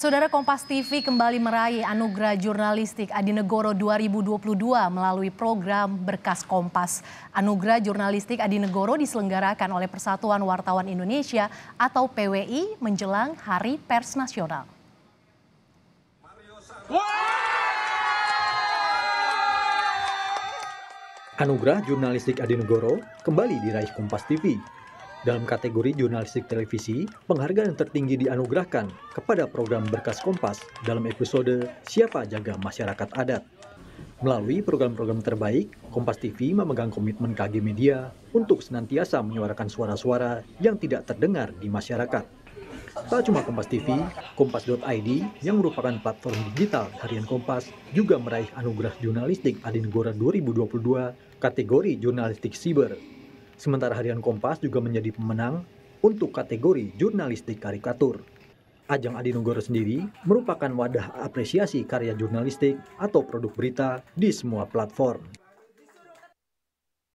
Saudara Kompas TV kembali meraih anugerah jurnalistik Adi Negoro 2022 melalui program Berkas Kompas. Anugerah jurnalistik Adi Negoro diselenggarakan oleh Persatuan Wartawan Indonesia atau PWI menjelang Hari Pers Nasional. Anugerah jurnalistik Adi Negoro kembali diraih Kompas TV dalam kategori jurnalistik televisi, penghargaan tertinggi dianugerahkan kepada program Berkas Kompas dalam episode Siapa Jaga Masyarakat Adat. Melalui program-program terbaik, Kompas TV memegang komitmen KG Media untuk senantiasa menyuarakan suara-suara yang tidak terdengar di masyarakat. Tak cuma Kompas TV, Kompas.id yang merupakan platform digital harian Kompas juga meraih anugerah jurnalistik Adinegora 2022 kategori jurnalistik siber Sementara harian Kompas juga menjadi pemenang untuk kategori jurnalistik karikatur. Ajang Adi Nugoro sendiri merupakan wadah apresiasi karya jurnalistik atau produk berita di semua platform.